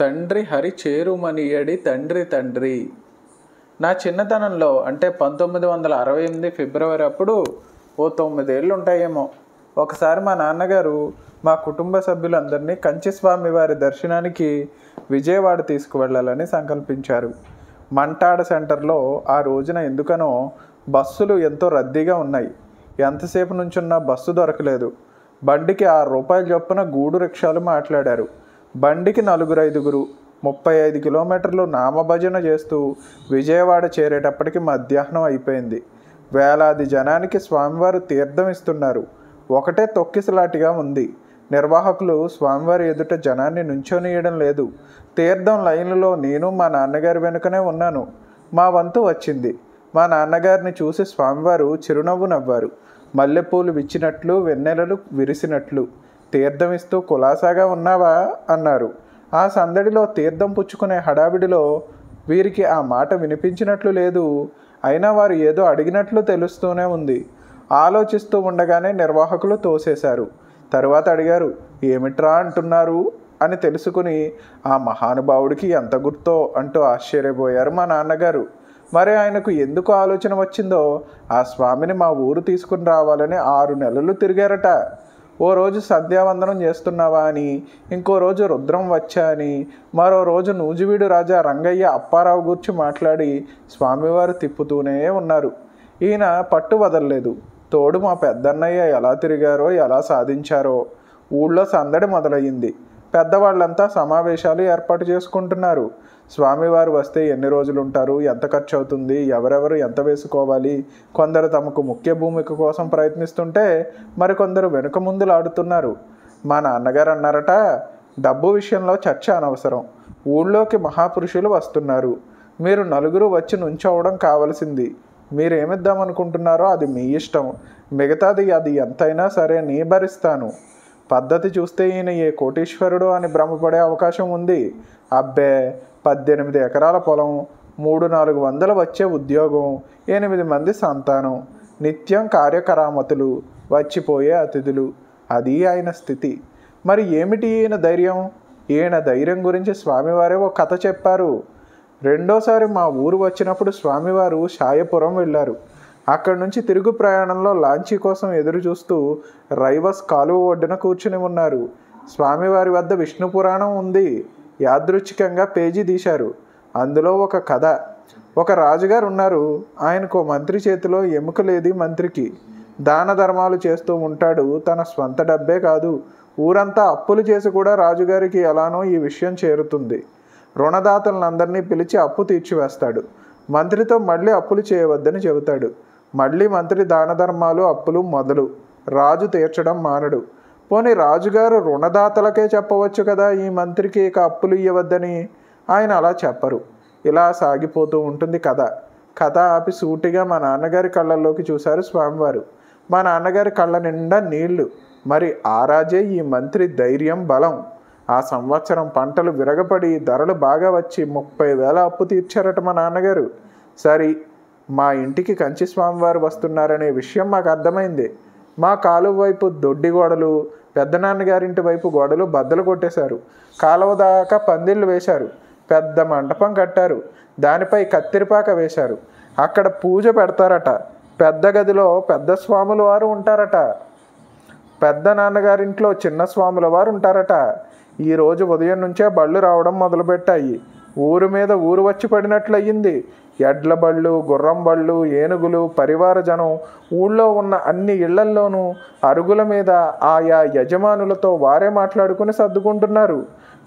తండ్రి హరి చేరుమనియడి తండ్రి తండ్రి నా చిన్నతనంలో అంటే పంతొమ్మిది వందల అరవై ఎనిమిది ఫిబ్రవరి అప్పుడు ఓ తొమ్మిదేళ్ళు ఉంటాయేమో ఒకసారి మా నాన్నగారు మా కుటుంబ సభ్యులందరినీ కంచిస్వామి వారి దర్శనానికి విజయవాడ తీసుకువెళ్ళాలని సంకల్పించారు మంటాడ సెంటర్లో ఆ రోజున ఎందుకనో బస్సులు ఎంతో రద్దీగా ఉన్నాయి ఎంతసేపు ఉన్నా బస్సు దొరకలేదు బండికి ఆరు రూపాయల చొప్పున గూడు రిక్షాలు మాట్లాడారు బండికి నలుగురు ఐదుగురు ముప్పై ఐదు కిలోమీటర్లు నామభజన చేస్తూ విజయవాడ చేరేటప్పటికి మధ్యాహ్నం అయిపోయింది వేలాది జనానికి స్వామివారు తీర్థం ఇస్తున్నారు ఒకటే తొక్కిసలాటిగా ఉంది నిర్వాహకులు స్వామివారి ఎదుట జనాన్ని నుంచోనియడం లేదు తీర్థం లైన్లో నేను మా నాన్నగారి వెనుకనే ఉన్నాను మా వంతు వచ్చింది మా నాన్నగారిని చూసి స్వామివారు చిరునవ్వు నవ్వారు మల్లెపూలు విచ్చినట్లు వెన్నెలలు విరిసినట్లు తీర్థమిస్తూ కులాసాగా ఉన్నావా అన్నారు ఆ సందడిలో తీర్థం పుచ్చుకునే హడావిడిలో వీరికి ఆ మాట వినిపించినట్లు లేదు అయినా వారు ఏదో అడిగినట్లు తెలుస్తూనే ఉంది ఆలోచిస్తూ ఉండగానే నిర్వాహకులు తోసేశారు తరువాత అడిగారు ఏమిట్రా అంటున్నారు అని తెలుసుకుని ఆ మహానుభావుడికి ఎంత గుర్తో అంటూ ఆశ్చర్యపోయారు మా నాన్నగారు మరి ఆయనకు ఎందుకు ఆలోచన వచ్చిందో ఆ స్వామిని మా ఊరు తీసుకుని రావాలని ఆరు నెలలు తిరిగారట ఓ రోజు సద్యావందనం చేస్తున్నావా అని ఇంకో రోజు రుద్రం వచ్చా అని మరో రోజు నూజివీడు రాజా రంగయ్య అప్పారావు గురించి మాట్లాడి స్వామివారు తిప్పుతూనే ఉన్నారు ఈయన పట్టు వదలలేదు తోడు మా పెద్దన్నయ్య ఎలా తిరిగారో ఎలా సాధించారో ఊళ్ళో సందడి మొదలయ్యింది పెద్దవాళ్ళంతా సమావేశాలు ఏర్పాటు చేసుకుంటున్నారు స్వామివారు వస్తే ఎన్ని రోజులు ఉంటారు ఎంత ఖర్చు అవుతుంది ఎవరెవరు ఎంత వేసుకోవాలి కొందరు తమకు ముఖ్య భూమిక కోసం ప్రయత్నిస్తుంటే మరికొందరు వెనుక ముందులాడుతున్నారు మా నాన్నగారు అన్నారట డబ్బు విషయంలో చర్చ అనవసరం ఊళ్ళోకి మహాపురుషులు వస్తున్నారు మీరు నలుగురు వచ్చి నుంచోవడం కావలసింది మీరేమిద్దామనుకుంటున్నారో అది మీ ఇష్టం మిగతాది అది ఎంతైనా సరే నీ భరిస్తాను పద్ధతి చూస్తే ఈయన ఏ కోటీశ్వరుడు అని భ్రమపడే అవకాశం ఉంది అబ్బే పద్దెనిమిది ఎకరాల పొలం మూడు నాలుగు వందలు వచ్చే ఉద్యోగం ఎనిమిది మంది సంతానం నిత్యం కార్యకరామతులు వచ్చిపోయే అతిథులు అది ఆయన స్థితి మరి ఏమిటి ఈయన ధైర్యం ఈయన ధైర్యం గురించి స్వామివారే ఒక కథ చెప్పారు రెండోసారి మా ఊరు వచ్చినప్పుడు స్వామివారు షాయపురం వెళ్ళారు అక్కడి నుంచి తిరుగు ప్రయాణంలో లాంచీ కోసం ఎదురు చూస్తూ రైవస్ కాలువ ఒడ్డున కూర్చుని ఉన్నారు స్వామివారి వద్ద విష్ణు పురాణం ఉంది యాదృచ్ఛికంగా పేజీ తీశారు అందులో ఒక కథ ఒక రాజుగారు ఉన్నారు ఆయనకు మంత్రి చేతిలో ఎముక లేదు మంత్రికి దాన ధర్మాలు చేస్తూ ఉంటాడు తన స్వంత డబ్బే కాదు ఊరంతా అప్పులు చేసి కూడా రాజుగారికి ఎలానో ఈ విషయం చేరుతుంది రుణదాతలందరినీ పిలిచి అప్పు తీర్చివేస్తాడు మంత్రితో మళ్ళీ అప్పులు చేయవద్దని చెబుతాడు మళ్ళీ మంత్రి దాన ధర్మాలు అప్పులు మొదలు రాజు తీర్చడం మానడు పోని రాజుగారు రుణదాతలకే చెప్పవచ్చు కదా ఈ మంత్రికి ఇక అప్పులు ఇవ్వద్దని ఆయన అలా చెప్పరు ఇలా సాగిపోతూ ఉంటుంది కథ కథ ఆపి సూటిగా మా నాన్నగారి కళ్ళల్లోకి చూశారు స్వామివారు మా నాన్నగారి కళ్ళ నిండా నీళ్లు మరి ఆ రాజే ఈ మంత్రి ధైర్యం బలం ఆ సంవత్సరం పంటలు విరగపడి ధరలు బాగా వచ్చి ముప్పై వేల అప్పు తీర్చారట మా నాన్నగారు సరే మా ఇంటికి కంచి స్వామివారు వస్తున్నారనే విషయం మాకు అర్థమైంది మా కాలువ వైపు దొడ్డి గోడలు నాన్నగారింటి వైపు గోడలు బద్దలు కొట్టేశారు కాలువ దాకా పందిళ్ళు వేశారు పెద్ద మంటపం కట్టారు దానిపై కత్తిరిపాక వేశారు అక్కడ పూజ పెడతారట పెద్ద గదిలో పెద్ద స్వాముల వారు ఉంటారట పెద్ద నాన్నగారింట్లో చిన్న స్వాముల వారు ఉంటారట ఈరోజు ఉదయం నుంచే బళ్ళు రావడం మొదలుపెట్టాయి ఊరు మీద ఊరు వచ్చి పడినట్లయింది ఎడ్ల బళ్ళు గుర్రం బళ్ళు ఏనుగులు పరివారజనం ఊళ్ళో ఉన్న అన్ని ఇళ్లల్లోనూ అరుగుల మీద ఆయా యజమానులతో వారే మాట్లాడుకుని సర్దుకుంటున్నారు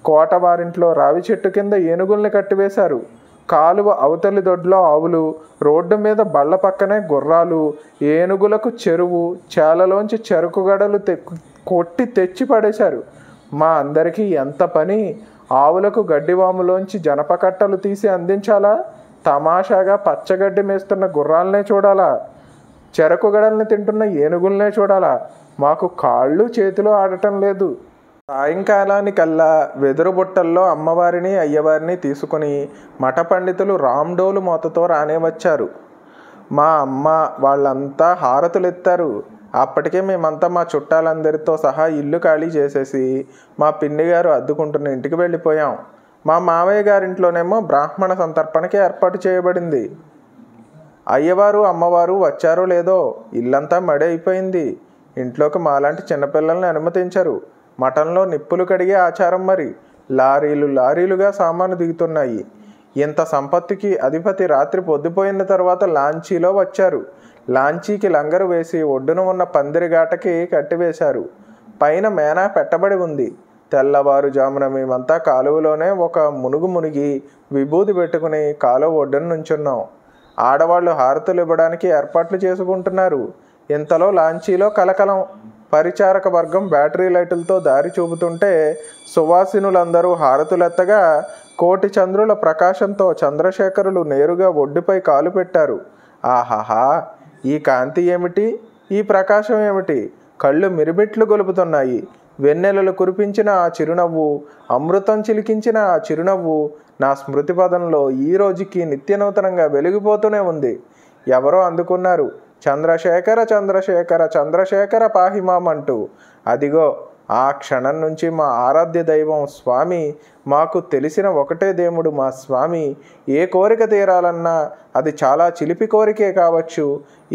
కోట వారింట్లో రావి చెట్టు కింద ఏనుగుల్ని కట్టివేశారు కాలువ అవతలి దొడ్లో ఆవులు రోడ్డు మీద బళ్ళ పక్కనే గుర్రాలు ఏనుగులకు చెరువు చేలలోంచి చెరుకు గడలు కొట్టి తెచ్చి పడేశారు మా అందరికీ ఎంత పని ఆవులకు గడ్డివాములోంచి జనపకట్టలు తీసి అందించాలా తమాషాగా పచ్చగడ్డి మేస్తున్న గుర్రాలనే చూడాలా చెరకు గడల్ని తింటున్న ఏనుగులనే చూడాలా మాకు కాళ్ళు చేతిలో ఆడటం లేదు సాయంకాలానికల్లా వెదురు బుట్టల్లో అమ్మవారిని అయ్యవారిని తీసుకుని మఠ పండితులు రామ్డోలు మూతతో రానే వచ్చారు మా అమ్మ వాళ్ళంతా హారతులు ఎత్తారు అప్పటికే మేమంతా మా చుట్టాలందరితో సహా ఇల్లు ఖాళీ చేసేసి మా పిన్ని గారు అద్దుకుంటున్న ఇంటికి వెళ్ళిపోయాం మా మావయ్య గారింట్లోనేమో బ్రాహ్మణ సంతర్పణకి ఏర్పాటు చేయబడింది అయ్యవారు అమ్మవారు వచ్చారో లేదో ఇల్లంతా మడి అయిపోయింది ఇంట్లోకి మాలాంటి చిన్నపిల్లల్ని అనుమతించరు మఠంలో నిప్పులు కడిగే ఆచారం మరి లారీలు లారీలుగా సామాను దిగుతున్నాయి ఇంత సంపత్తికి అధిపతి రాత్రి పొద్దుపోయిన తర్వాత లాంచీలో వచ్చారు లాంచీకి లంగరు వేసి ఒడ్డున ఉన్న పందిరిగాటకి కట్టివేశారు పైన మేనా పెట్టబడి ఉంది తెల్లవారుజామున మేమంతా కాలువలోనే ఒక మునుగు మునిగి విభూది పెట్టుకుని కాలువ ఒడ్డున నుంచున్నాం ఆడవాళ్ళు హారతులు ఇవ్వడానికి ఏర్పాట్లు చేసుకుంటున్నారు ఇంతలో లాంచీలో కలకలం పరిచారక వర్గం బ్యాటరీ లైటులతో దారి చూపుతుంటే సువాసినులందరూ హారతులెత్తగా కోటి చంద్రుల ప్రకాశంతో చంద్రశేఖరులు నేరుగా ఒడ్డుపై కాలు పెట్టారు ఆహాహా ఈ కాంతి ఏమిటి ఈ ప్రకాశం ఏమిటి కళ్ళు మిరిబిట్లు గొలుపుతున్నాయి వెన్నెలలు కురిపించిన ఆ చిరునవ్వు అమృతం చిలికించిన ఆ చిరునవ్వు నా స్మృతి పదంలో ఈ రోజుకి నిత్యనూతనంగా వెలిగిపోతూనే ఉంది ఎవరో అందుకున్నారు చంద్రశేఖర చంద్రశేఖర చంద్రశేఖర పాహిమామంటూ అదిగో ఆ క్షణం నుంచి మా ఆరాధ్య దైవం స్వామి మాకు తెలిసిన ఒకటే దేవుడు మా స్వామి ఏ కోరిక తీరాలన్నా అది చాలా చిలిపి కోరికే కావచ్చు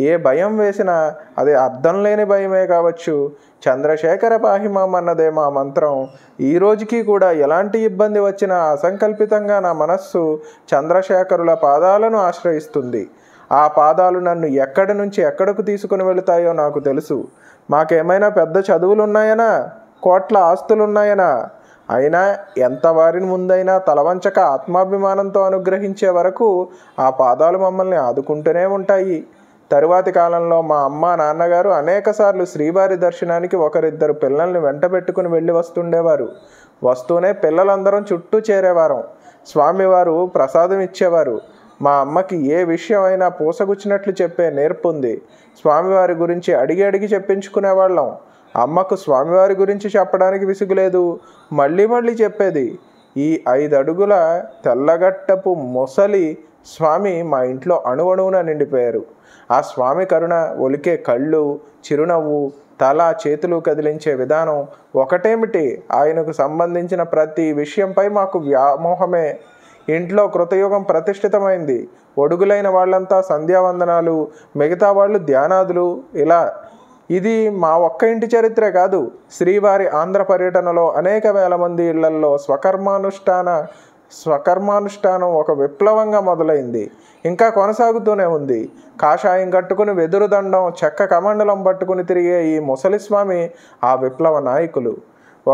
ఏ భయం వేసినా అది అర్థం లేని భయమే కావచ్చు చంద్రశేఖర పాహిమాం అన్నదే మా మంత్రం ఈ రోజుకి కూడా ఎలాంటి ఇబ్బంది వచ్చినా అసంకల్పితంగా నా మనస్సు చంద్రశేఖరుల పాదాలను ఆశ్రయిస్తుంది ఆ పాదాలు నన్ను ఎక్కడి నుంచి ఎక్కడకు తీసుకుని వెళతాయో నాకు తెలుసు మాకేమైనా పెద్ద చదువులు ఉన్నాయనా కోట్ల ఆస్తులున్నాయనా అయినా ఎంత వారిని ముందైనా తలవంచక ఆత్మాభిమానంతో అనుగ్రహించే వరకు ఆ పాదాలు మమ్మల్ని ఆదుకుంటూనే ఉంటాయి తరువాతి కాలంలో మా అమ్మ నాన్నగారు అనేకసార్లు శ్రీవారి దర్శనానికి ఒకరిద్దరు పిల్లల్ని వెంట పెట్టుకుని వెళ్ళి వస్తుండేవారు వస్తూనే పిల్లలందరం చుట్టూ చేరేవారం స్వామివారు ప్రసాదం ఇచ్చేవారు మా అమ్మకి ఏ విషయమైనా పూసగుచ్చినట్లు చెప్పే నేర్పుంది స్వామివారి గురించి అడిగి అడిగి చెప్పించుకునేవాళ్ళం అమ్మకు స్వామివారి గురించి చెప్పడానికి విసుగులేదు మళ్ళీ మళ్ళీ చెప్పేది ఈ ఐదడుగుల తెల్లగట్టపు మొసలి స్వామి మా ఇంట్లో అణువణువున నిండిపోయారు ఆ స్వామి కరుణ ఒలికే కళ్ళు చిరునవ్వు తల చేతులు కదిలించే విధానం ఒకటేమిటి ఆయనకు సంబంధించిన ప్రతి విషయంపై మాకు వ్యామోహమే ఇంట్లో కృతయుగం ప్రతిష్ఠితమైంది ఒడుగులైన వాళ్ళంతా సంధ్యావందనాలు మిగతా వాళ్ళు ధ్యానాదులు ఇలా ఇది మా ఒక్క ఇంటి చరిత్రే కాదు శ్రీవారి ఆంధ్ర పర్యటనలో అనేక వేల మంది ఇళ్లల్లో స్వకర్మానుష్ఠాన స్వకర్మానుష్ఠానం ఒక విప్లవంగా మొదలైంది ఇంకా కొనసాగుతూనే ఉంది కాషాయం కట్టుకుని వెదురుదండం చెక్క కమండలం పట్టుకుని తిరిగే ఈ ముసలిస్వామి ఆ విప్లవ నాయకులు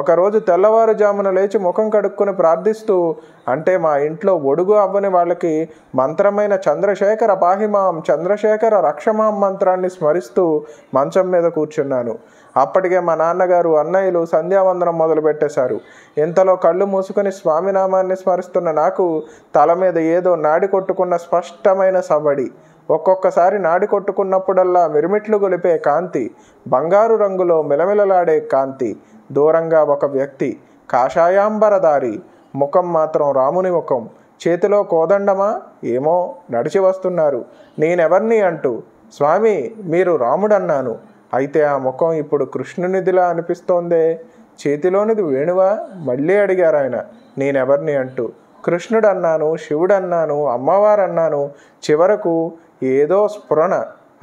ఒకరోజు తెల్లవారుజామున లేచి ముఖం కడుక్కుని ప్రార్థిస్తూ అంటే మా ఇంట్లో ఒడుగు అవ్వని వాళ్ళకి మంత్రమైన చంద్రశేఖర పాహిమాం చంద్రశేఖర రక్షమాం మంత్రాన్ని స్మరిస్తూ మంచం మీద కూర్చున్నాను అప్పటికే మా నాన్నగారు అన్నయ్యలు సంధ్యావందనం మొదలుపెట్టేశారు ఇంతలో కళ్ళు మూసుకుని స్వామినామాన్ని స్మరిస్తున్న నాకు తల మీద ఏదో నాడి కొట్టుకున్న స్పష్టమైన సవ్వడి ఒక్కొక్కసారి నాడి కొట్టుకున్నప్పుడల్లా మిరుమిట్లు గొలిపే కాంతి బంగారు రంగులో మిలమిలలాడే కాంతి దూరంగా ఒక వ్యక్తి కాషాయాంబరదారి ముఖం మాత్రం రాముని ముఖం చేతిలో కోదండమా ఏమో నడిచి వస్తున్నారు నేనెవర్ని అంటూ స్వామి మీరు రాముడన్నాను అయితే ఆ ముఖం ఇప్పుడు కృష్ణునిదిలా అనిపిస్తోందే చేతిలోనిది వేణువా మళ్ళీ అడిగారు ఆయన నేనెవర్ని అంటూ కృష్ణుడన్నాను శివుడన్నాను అమ్మవారన్నాను చివరకు ఏదో స్ఫురణ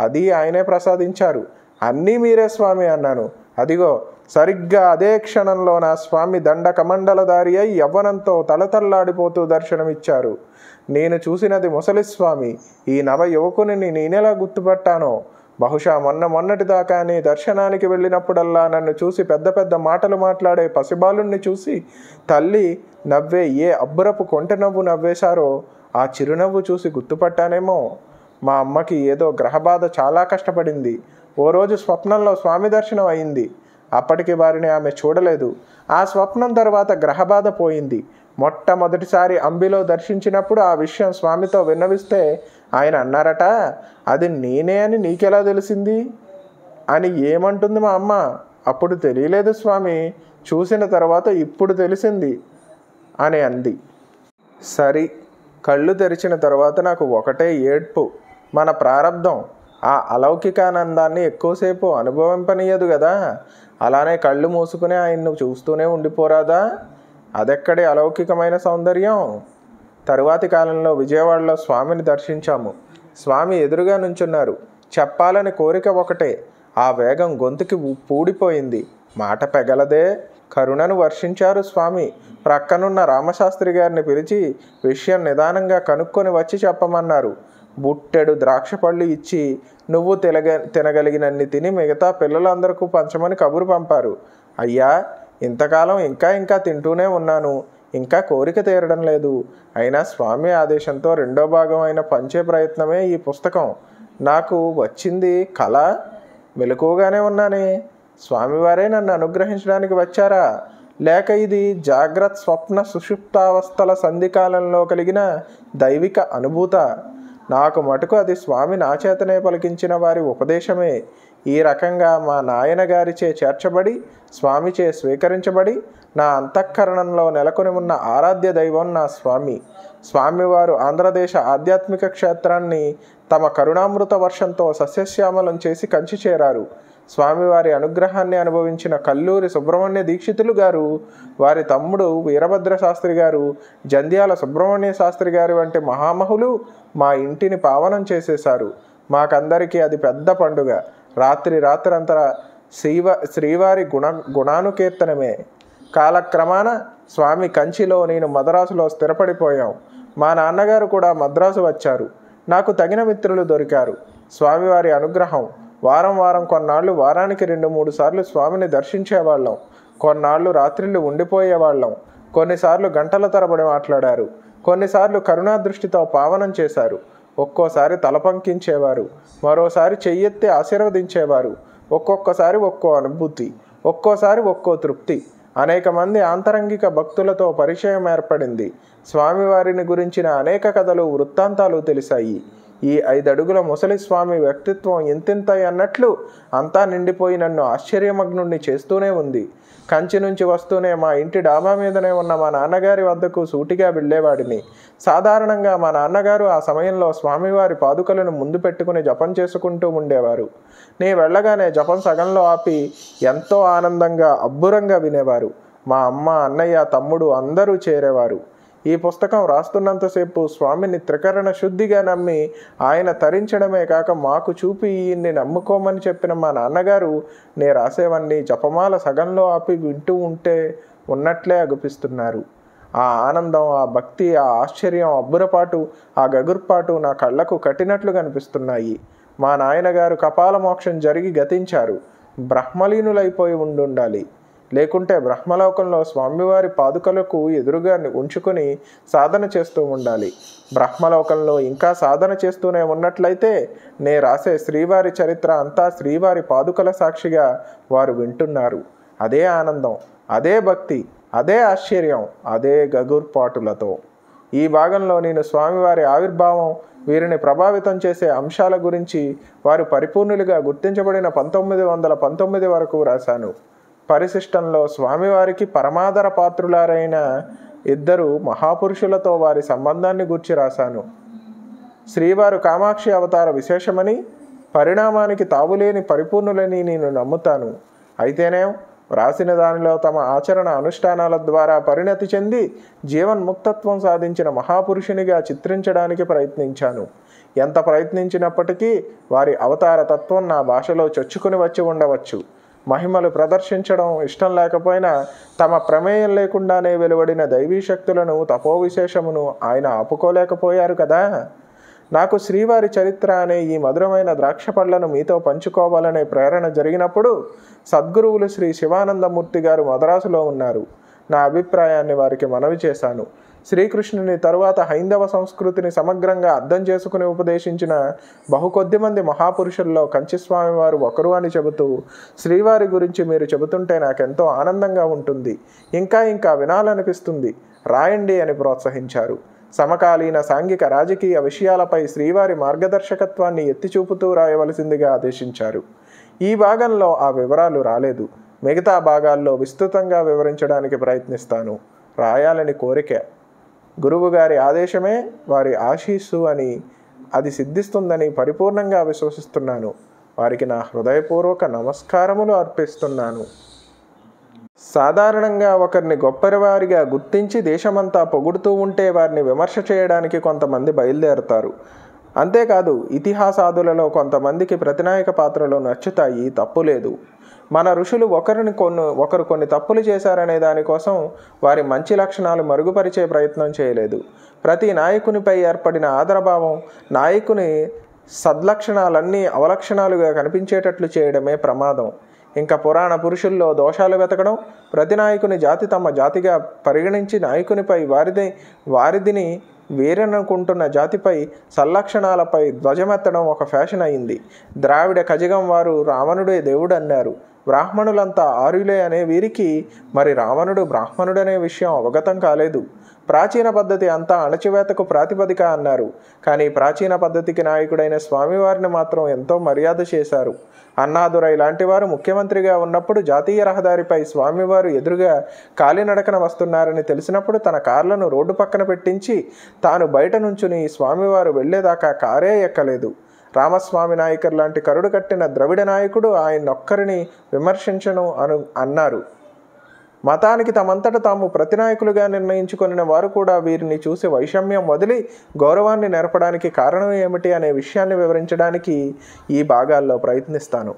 అది ఆయనే ప్రసాదించారు అన్నీ మీరే స్వామి అన్నాను అదిగో సరిగ్గా అదే క్షణంలోన స్వామి దారి అయి యవ్వనంతో తలతల్లాడిపోతూ దర్శనమిచ్చారు నేను చూసినది ముసలి స్వామి ఈ నవ యువకుని నేనెలా గుర్తుపట్టానో బహుశా మొన్న మొన్నటి నీ దర్శనానికి వెళ్ళినప్పుడల్లా నన్ను చూసి పెద్ద పెద్ద మాటలు మాట్లాడే పసిబాలుణ్ణి చూసి తల్లి నవ్వే ఏ అబ్బురపు కొంట నవ్వు నవ్వేశారో ఆ చిరునవ్వు చూసి గుర్తుపట్టానేమో మా అమ్మకి ఏదో గ్రహబాధ చాలా కష్టపడింది ఓ రోజు స్వప్నంలో స్వామి దర్శనం అయింది అప్పటికి వారిని ఆమె చూడలేదు ఆ స్వప్నం తర్వాత గ్రహబాధ పోయింది మొట్టమొదటిసారి అంబిలో దర్శించినప్పుడు ఆ విషయం స్వామితో విన్నవిస్తే ఆయన అన్నారట అది నేనే అని నీకెలా తెలిసింది అని ఏమంటుంది మా అమ్మ అప్పుడు తెలియలేదు స్వామి చూసిన తర్వాత ఇప్పుడు తెలిసింది అని అంది సరి కళ్ళు తెరిచిన తర్వాత నాకు ఒకటే ఏడ్పు మన ప్రారంధం ఆ అలౌకికానందాన్ని ఎక్కువసేపు అనుభవింపనీయదు కదా అలానే కళ్ళు మూసుకుని ఆయన్ను చూస్తూనే ఉండిపోరాదా అదెక్కడి అలౌకికమైన సౌందర్యం తరువాతి కాలంలో విజయవాడలో స్వామిని దర్శించాము స్వామి ఎదురుగా నుంచున్నారు చెప్పాలని కోరిక ఒకటే ఆ వేగం గొంతుకి పూడిపోయింది మాట పెగలదే కరుణను వర్షించారు స్వామి ప్రక్కనున్న రామశాస్త్రి గారిని పిలిచి విషయం నిదానంగా కనుక్కొని వచ్చి చెప్పమన్నారు బుట్టెడు ద్రాక్ష పళ్ళు ఇచ్చి నువ్వు తినగ తినగలిగినన్ని తిని మిగతా పిల్లలందరికీ పంచమని కబురు పంపారు అయ్యా ఇంతకాలం ఇంకా ఇంకా తింటూనే ఉన్నాను ఇంకా కోరిక తీరడం లేదు అయినా స్వామి ఆదేశంతో రెండో భాగం అయిన పంచే ప్రయత్నమే ఈ పుస్తకం నాకు వచ్చింది కళ మెలకువగానే ఉన్నానే స్వామివారే నన్ను అనుగ్రహించడానికి వచ్చారా లేక ఇది జాగ్రత్త స్వప్న సుషుప్తావస్థల సంధికాలంలో కలిగిన దైవిక అనుభూత నాకు మటుకు అది స్వామి నాచేతనే పలికించిన వారి ఉపదేశమే ఈ రకంగా మా గారిచే చేర్చబడి స్వామిచే స్వీకరించబడి నా అంతఃకరణంలో నెలకొని ఉన్న ఆరాధ్య దైవం నా స్వామి స్వామివారు ఆంధ్రదేశ ఆధ్యాత్మిక క్షేత్రాన్ని తమ కరుణామృత వర్షంతో సస్యశ్యామలం చేసి కంచి చేరారు స్వామివారి అనుగ్రహాన్ని అనుభవించిన కల్లూరి సుబ్రహ్మణ్య దీక్షితులు గారు వారి తమ్ముడు వీరభద్ర శాస్త్రి గారు జంధ్యాల సుబ్రహ్మణ్య శాస్త్రి గారు వంటి మహామహులు మా ఇంటిని పావనం చేసేశారు మాకందరికీ అది పెద్ద పండుగ రాత్రి రాత్రంతర శ్రీవ శ్రీవారి గుణ గుణానుకీర్తనమే కాలక్రమాన స్వామి కంచిలో నేను మద్రాసులో స్థిరపడిపోయాం మా నాన్నగారు కూడా మద్రాసు వచ్చారు నాకు తగిన మిత్రులు దొరికారు స్వామివారి అనుగ్రహం వారం వారం కొన్నాళ్ళు వారానికి రెండు మూడు సార్లు స్వామిని దర్శించేవాళ్ళం కొన్నాళ్ళు రాత్రిళ్ళు ఉండిపోయేవాళ్ళం కొన్నిసార్లు గంటల తరబడి మాట్లాడారు కొన్నిసార్లు కరుణా దృష్టితో పావనం చేశారు ఒక్కోసారి తలపంకించేవారు మరోసారి చెయ్యెత్తి ఆశీర్వదించేవారు ఒక్కొక్కసారి ఒక్కో అనుభూతి ఒక్కోసారి ఒక్కో తృప్తి అనేక మంది ఆంతరంగిక భక్తులతో పరిచయం ఏర్పడింది స్వామివారిని గురించిన అనేక కథలు వృత్తాంతాలు తెలిసాయి ఈ ఐదు అడుగుల ముసలి స్వామి వ్యక్తిత్వం ఎంతెంత అన్నట్లు అంతా నిండిపోయి నన్ను ఆశ్చర్యమగ్నుణ్ణి చేస్తూనే ఉంది కంచి నుంచి వస్తూనే మా ఇంటి డాబా మీదనే ఉన్న మా నాన్నగారి వద్దకు సూటిగా వెళ్ళేవాడిని సాధారణంగా మా నాన్నగారు ఆ సమయంలో స్వామివారి పాదుకలను ముందు పెట్టుకుని జపం చేసుకుంటూ ఉండేవారు నీ వెళ్ళగానే జపం సగంలో ఆపి ఎంతో ఆనందంగా అబ్బురంగా వినేవారు మా అమ్మ అన్నయ్య తమ్ముడు అందరూ చేరేవారు ఈ పుస్తకం రాస్తున్నంతసేపు స్వామిని త్రికరణ శుద్ధిగా నమ్మి ఆయన తరించడమే కాక మాకు చూపి ఈయన్ని నమ్ముకోమని చెప్పిన మా నాన్నగారు నే రాసేవన్నీ జపమాల సగంలో ఆపి వింటూ ఉంటే ఉన్నట్లే అగుపిస్తున్నారు ఆ ఆనందం ఆ భక్తి ఆ ఆశ్చర్యం అబ్బురపాటు ఆ గగుర్పాటు నా కళ్ళకు కట్టినట్లు కనిపిస్తున్నాయి మా నాయనగారు కపాలమోక్షం జరిగి గతించారు బ్రహ్మలీనులైపోయి ఉండుండాలి లేకుంటే బ్రహ్మలోకంలో స్వామివారి పాదుకలకు ఎదురుగా ఉంచుకొని సాధన చేస్తూ ఉండాలి బ్రహ్మలోకంలో ఇంకా సాధన చేస్తూనే ఉన్నట్లయితే నే రాసే శ్రీవారి చరిత్ర అంతా శ్రీవారి పాదుకల సాక్షిగా వారు వింటున్నారు అదే ఆనందం అదే భక్తి అదే ఆశ్చర్యం అదే గగుర్పాటులతో ఈ భాగంలో నేను స్వామివారి ఆవిర్భావం వీరిని ప్రభావితం చేసే అంశాల గురించి వారు పరిపూర్ణులుగా గుర్తించబడిన పంతొమ్మిది వందల పంతొమ్మిది వరకు రాశాను పరిశిష్టంలో స్వామివారికి పరమాదర పాత్రులారైన ఇద్దరు మహాపురుషులతో వారి సంబంధాన్ని గూర్చి రాశాను శ్రీవారు కామాక్షి అవతార విశేషమని పరిణామానికి తావులేని పరిపూర్ణులని నేను నమ్ముతాను అయితేనే వ్రాసిన దానిలో తమ ఆచరణ అనుష్ఠానాల ద్వారా పరిణతి చెంది జీవన్ముక్తత్వం సాధించిన మహాపురుషునిగా చిత్రించడానికి ప్రయత్నించాను ఎంత ప్రయత్నించినప్పటికీ వారి అవతార తత్వం నా భాషలో చొచ్చుకుని వచ్చి ఉండవచ్చు మహిమలు ప్రదర్శించడం ఇష్టం లేకపోయినా తమ ప్రమేయం లేకుండానే వెలువడిన దైవీ శక్తులను తపోవిశేషమును ఆయన ఆపుకోలేకపోయారు కదా నాకు శ్రీవారి చరిత్ర అనే ఈ మధురమైన ద్రాక్ష పళ్లను మీతో పంచుకోవాలనే ప్రేరణ జరిగినప్పుడు సద్గురువులు శ్రీ శివానందమూర్తి గారు మద్రాసులో ఉన్నారు నా అభిప్రాయాన్ని వారికి మనవి చేశాను శ్రీకృష్ణుని తరువాత హైందవ సంస్కృతిని సమగ్రంగా అర్థం చేసుకుని ఉపదేశించిన బహుకొద్ది మంది మహాపురుషుల్లో కంచిస్వామి వారు ఒకరు అని చెబుతూ శ్రీవారి గురించి మీరు చెబుతుంటే నాకెంతో ఆనందంగా ఉంటుంది ఇంకా ఇంకా వినాలనిపిస్తుంది రాయండి అని ప్రోత్సహించారు సమకాలీన సాంఘిక రాజకీయ విషయాలపై శ్రీవారి మార్గదర్శకత్వాన్ని ఎత్తిచూపుతూ రాయవలసిందిగా ఆదేశించారు ఈ భాగంలో ఆ వివరాలు రాలేదు మిగతా భాగాల్లో విస్తృతంగా వివరించడానికి ప్రయత్నిస్తాను రాయాలని కోరిక గురువుగారి ఆదేశమే వారి ఆశీస్సు అని అది సిద్ధిస్తుందని పరిపూర్ణంగా విశ్వసిస్తున్నాను వారికి నా హృదయపూర్వక నమస్కారములు అర్పిస్తున్నాను సాధారణంగా ఒకరిని గొప్పవారిగా గుర్తించి దేశమంతా పొగుడుతూ ఉంటే వారిని విమర్శ చేయడానికి కొంతమంది బయలుదేరుతారు అంతేకాదు ఇతిహాసాదులలో కొంతమందికి ప్రతినాయక పాత్రలు నచ్చుతాయి తప్పులేదు మన ఋషులు ఒకరిని కొన్ని ఒకరు కొన్ని తప్పులు చేశారనే దానికోసం వారి మంచి లక్షణాలు మరుగుపరిచే ప్రయత్నం చేయలేదు ప్రతి నాయకునిపై ఏర్పడిన ఆదరభావం నాయకుని సద్లక్షణాలన్నీ అవలక్షణాలుగా కనిపించేటట్లు చేయడమే ప్రమాదం ఇంకా పురాణ పురుషుల్లో దోషాలు వెతకడం ప్రతి నాయకుని జాతి తమ జాతిగా పరిగణించి నాయకునిపై వారిది వారిదిని వేరనుకుంటున్న జాతిపై సంలక్షణాలపై ధ్వజమెత్తడం ఒక ఫ్యాషన్ అయింది ద్రావిడ కజగం వారు రావణుడే దేవుడు అన్నారు బ్రాహ్మణులంతా ఆర్యులే అనే వీరికి మరి రావణుడు బ్రాహ్మణుడనే విషయం అవగతం కాలేదు ప్రాచీన పద్ధతి అంతా అణచివేతకు ప్రాతిపదిక అన్నారు కానీ ప్రాచీన పద్ధతికి నాయకుడైన స్వామివారిని మాత్రం ఎంతో మర్యాద చేశారు అన్నాదురై ఇలాంటి వారు ముఖ్యమంత్రిగా ఉన్నప్పుడు జాతీయ రహదారిపై స్వామివారు ఎదురుగా కాలినడకన వస్తున్నారని తెలిసినప్పుడు తన కార్లను రోడ్డు పక్కన పెట్టించి తాను బయట నుంచుని స్వామివారు వెళ్లేదాకా కారే ఎక్కలేదు రామస్వామి నాయకర్ లాంటి కరుడు కట్టిన ద్రవిడ నాయకుడు ఆయన్నొక్కరిని విమర్శించను అను అన్నారు మతానికి తమంతట తాము ప్రతినాయకులుగా నిర్ణయించుకున్న వారు కూడా వీరిని చూసి వైషమ్యం వదిలి గౌరవాన్ని నేర్పడానికి కారణం ఏమిటి అనే విషయాన్ని వివరించడానికి ఈ భాగాల్లో ప్రయత్నిస్తాను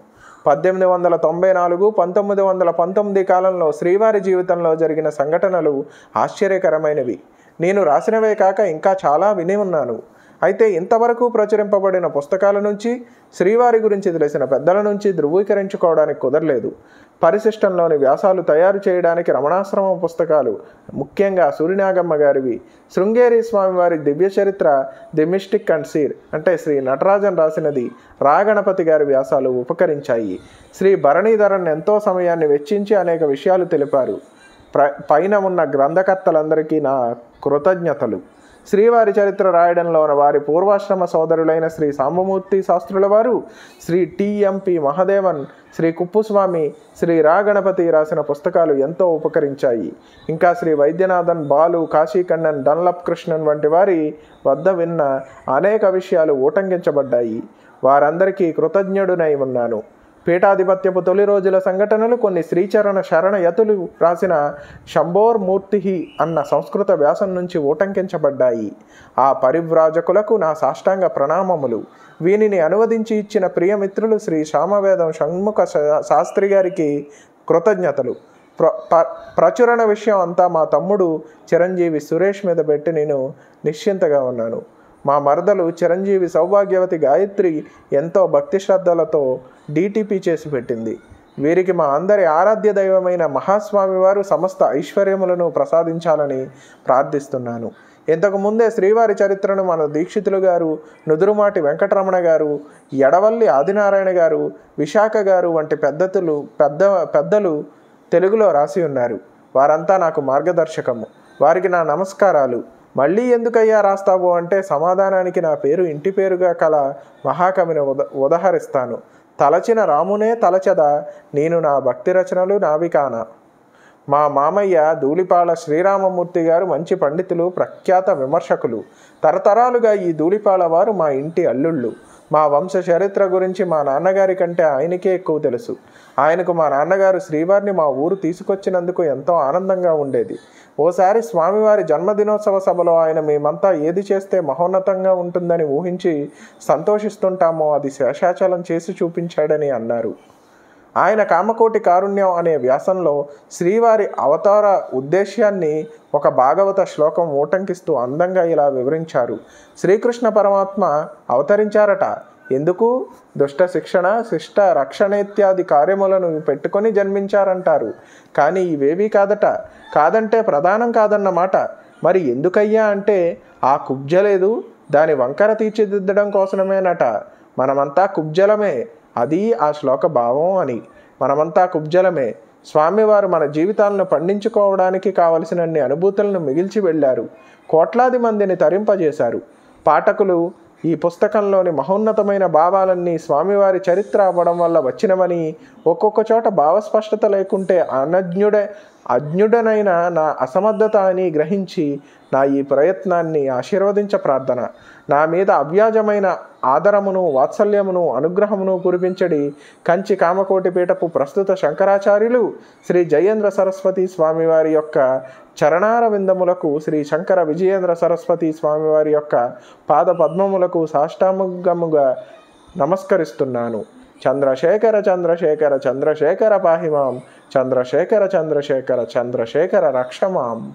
పద్దెనిమిది వందల తొంభై నాలుగు పంతొమ్మిది వందల పంతొమ్మిది కాలంలో శ్రీవారి జీవితంలో జరిగిన సంఘటనలు ఆశ్చర్యకరమైనవి నేను రాసినవే కాక ఇంకా చాలా విని ఉన్నాను అయితే ఇంతవరకు ప్రచురింపబడిన పుస్తకాల నుంచి శ్రీవారి గురించి తెలిసిన పెద్దల నుంచి ధృవీకరించుకోవడానికి కుదరలేదు పరిశిష్టంలోని వ్యాసాలు తయారు చేయడానికి రమణాశ్రమ పుస్తకాలు ముఖ్యంగా సూర్యనాగమ్మ గారివి శృంగేరి స్వామివారి దివ్య చరిత్ర ది మిస్టిక్ అండ్ సీర్ అంటే శ్రీ నటరాజన్ రాసినది రాగణపతి గారి వ్యాసాలు ఉపకరించాయి శ్రీ భరణీధరన్ ఎంతో సమయాన్ని వెచ్చించి అనేక విషయాలు తెలిపారు ప్ర పైన ఉన్న గ్రంథకర్తలందరికీ నా కృతజ్ఞతలు శ్రీవారి చరిత్ర రాయడంలో వారి పూర్వాశ్రమ సోదరులైన శ్రీ సాంబమూర్తి శాస్త్రుల వారు శ్రీ టిఎంపి మహదేవన్ శ్రీ కుప్పుస్వామి శ్రీ రాగణపతి రాసిన పుస్తకాలు ఎంతో ఉపకరించాయి ఇంకా శ్రీ వైద్యనాథన్ బాలు కాశీకన్నన్ డన్లప్ కృష్ణన్ వంటి వారి వద్ద విన్న అనేక విషయాలు ఊటంకించబడ్డాయి వారందరికీ కృతజ్ఞుడునై ఉన్నాను పీఠాధిపత్యపు తొలి రోజుల సంఘటనలు కొన్ని శ్రీచరణ శరణయతులు రాసిన శంభోర్మూర్తిహి అన్న సంస్కృత వ్యాసం నుంచి ఊటంకించబడ్డాయి ఆ పరివ్రాజకులకు నా సాష్టాంగ ప్రణామములు వీనిని అనువదించి ఇచ్చిన ప్రియమిత్రులు శ్రీ శ్యామవేదం షణ్ముఖ శాస్త్రి గారికి కృతజ్ఞతలు ప్ర ప్రచురణ విషయం అంతా మా తమ్ముడు చిరంజీవి సురేష్ మీద పెట్టి నేను నిశ్చింతగా ఉన్నాను మా మరదలు చిరంజీవి సౌభాగ్యవతి గాయత్రి ఎంతో భక్తి శ్రద్ధలతో డీటీపీ చేసి పెట్టింది వీరికి మా అందరి ఆరాధ్య దైవమైన మహాస్వామి వారు సమస్త ఐశ్వర్యములను ప్రసాదించాలని ప్రార్థిస్తున్నాను ఇంతకు ముందే శ్రీవారి చరిత్రను మన దీక్షితులు గారు నుదురుమాటి వెంకటరమణ గారు ఎడవల్లి ఆదినారాయణ గారు విశాఖ గారు వంటి పెద్దతులు పెద్ద పెద్దలు తెలుగులో రాసి ఉన్నారు వారంతా నాకు మార్గదర్శకము వారికి నా నమస్కారాలు మళ్ళీ ఎందుకయ్యా రాస్తావు అంటే సమాధానానికి నా పేరు ఇంటి పేరుగా కల మహాకవిని ఉద ఉదహరిస్తాను తలచిన రామునే తలచద నేను నా భక్తి రచనలు నావికాన మా మామయ్య ధూళిపాల శ్రీరామమూర్తి గారు మంచి పండితులు ప్రఖ్యాత విమర్శకులు తరతరాలుగా ఈ ధూళిపాళ వారు మా ఇంటి అల్లుళ్ళు మా వంశ చరిత్ర గురించి మా నాన్నగారి కంటే ఆయనకే ఎక్కువ తెలుసు ఆయనకు మా నాన్నగారు శ్రీవారిని మా ఊరు తీసుకొచ్చినందుకు ఎంతో ఆనందంగా ఉండేది ఓసారి స్వామివారి జన్మదినోత్సవ సభలో ఆయన మేమంతా ఏది చేస్తే మహోన్నతంగా ఉంటుందని ఊహించి సంతోషిస్తుంటామో అది శేషాచలం చేసి చూపించాడని అన్నారు ఆయన కామకోటి కారుణ్యం అనే వ్యాసంలో శ్రీవారి అవతార ఉద్దేశ్యాన్ని ఒక భాగవత శ్లోకం ఊటంకిస్తూ అందంగా ఇలా వివరించారు శ్రీకృష్ణ పరమాత్మ అవతరించారట ఎందుకు దుష్ట శిక్షణ శిష్ట రక్షణ ఇత్యాది కార్యములను పెట్టుకొని జన్మించారంటారు కానీ ఇవేవీ కాదట కాదంటే ప్రధానం కాదన్నమాట మరి ఎందుకయ్యా అంటే ఆ కుబ్జలేదు దాని వంకర తీర్చిదిద్దడం కోసమేనట మనమంతా కుబ్జలమే అది ఆ శ్లోక భావం అని మనమంతా కుబ్జలమే స్వామివారు మన జీవితాలను పండించుకోవడానికి కావలసినన్ని అనుభూతులను మిగిల్చి వెళ్ళారు కోట్లాది మందిని తరింపజేశారు పాఠకులు ఈ పుస్తకంలోని మహోన్నతమైన భావాలన్నీ స్వామివారి చరిత్ర అవ్వడం వల్ల వచ్చినవని ఒక్కొక్క చోట భావస్పష్టత లేకుంటే అనజ్ఞుడే అజ్ఞుడనైన నా అసమర్థత అని గ్రహించి నా ఈ ప్రయత్నాన్ని ఆశీర్వదించ ప్రార్థన నా మీద అవ్యాజమైన ఆదరమును వాత్సల్యమును అనుగ్రహమును కురిపించడి కంచి కామకోటి పీఠపు ప్రస్తుత శంకరాచార్యులు శ్రీ జయేంద్ర సరస్వతి స్వామివారి యొక్క చరణార విందములకు శ్రీ శంకర విజయేంద్ర సరస్వతి స్వామివారి యొక్క పాద పద్మములకు సాష్టాముగముగా నమస్కరిస్తున్నాను चंद्रशेखर चंद्रशेखर चंद्रशेखर पाहिमाम चंद्रशेखर चंद्रशेखर चंद्रशेखर रक्षमाम